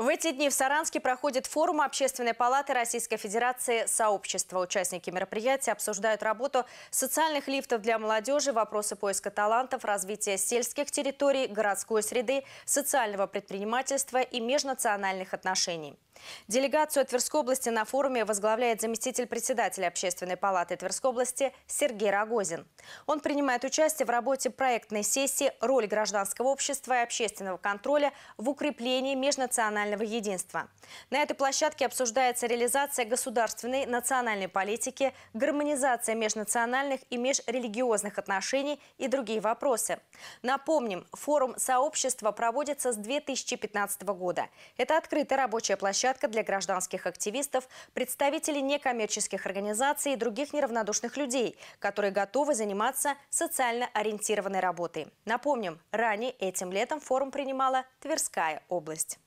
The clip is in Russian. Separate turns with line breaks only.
В эти дни в Саранске проходит форум Общественной палаты Российской Федерации «Сообщество». Участники мероприятия обсуждают работу социальных лифтов для молодежи, вопросы поиска талантов, развития сельских территорий, городской среды, социального предпринимательства и межнациональных отношений. Делегацию Тверской области на форуме возглавляет заместитель председателя Общественной палаты Тверской области Сергей Рогозин. Он принимает участие в работе проектной сессии «Роль гражданского общества и общественного контроля в укреплении межнационального единства». На этой площадке обсуждается реализация государственной национальной политики, гармонизация межнациональных и межрелигиозных отношений и другие вопросы. Напомним, форум сообщества проводится с 2015 года. Это открытая рабочая площадка площадка для гражданских активистов, представителей некоммерческих организаций и других неравнодушных людей, которые готовы заниматься социально ориентированной работой. Напомним, ранее этим летом форум принимала Тверская область.